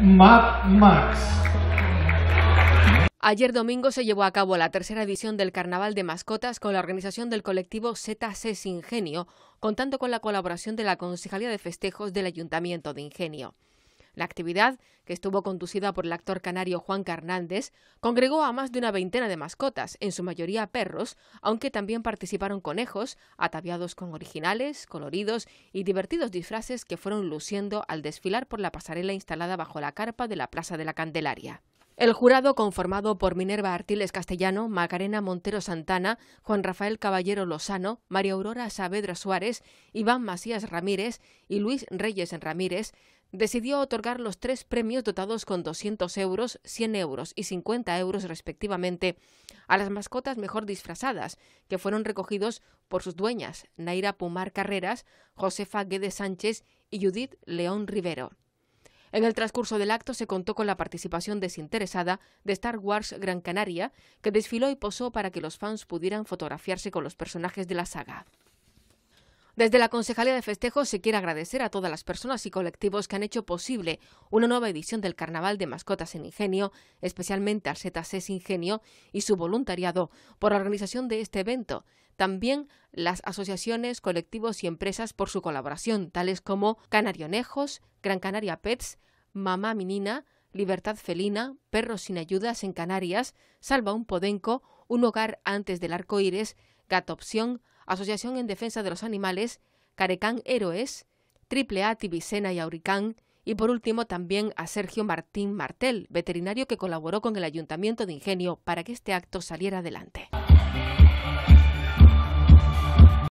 Max. Ayer domingo se llevó a cabo la tercera edición del Carnaval de Mascotas con la organización del colectivo ZC Ingenio, contando con la colaboración de la Concejalía de Festejos del Ayuntamiento de Ingenio. La actividad, que estuvo conducida por el actor canario Juan Carnández, congregó a más de una veintena de mascotas, en su mayoría perros, aunque también participaron conejos, ataviados con originales, coloridos y divertidos disfraces que fueron luciendo al desfilar por la pasarela instalada bajo la carpa de la Plaza de la Candelaria. El jurado, conformado por Minerva Artiles Castellano, Macarena Montero Santana, Juan Rafael Caballero Lozano, María Aurora Saavedra Suárez, Iván Macías Ramírez y Luis Reyes Ramírez, decidió otorgar los tres premios dotados con 200 euros, 100 euros y 50 euros respectivamente a las mascotas mejor disfrazadas, que fueron recogidos por sus dueñas, Naira Pumar Carreras, Josefa Guedes Sánchez y Judith León Rivero. En el transcurso del acto se contó con la participación desinteresada de Star Wars Gran Canaria, que desfiló y posó para que los fans pudieran fotografiarse con los personajes de la saga. Desde la Concejalía de Festejos se quiere agradecer a todas las personas y colectivos que han hecho posible una nueva edición del Carnaval de Mascotas en Ingenio, especialmente al ZSES Ingenio y su voluntariado por la organización de este evento. También las asociaciones, colectivos y empresas por su colaboración, tales como Canarionejos, Gran Canaria Pets, Mamá Minina, Libertad Felina, Perros sin Ayudas en Canarias, Salva un Podenco, Un Hogar antes del Arcoíris, Iris, Opción, Asociación en Defensa de los Animales, Carecán Héroes, Triple A, Tibicena y Auricán, y por último también a Sergio Martín Martel, veterinario que colaboró con el Ayuntamiento de Ingenio para que este acto saliera adelante.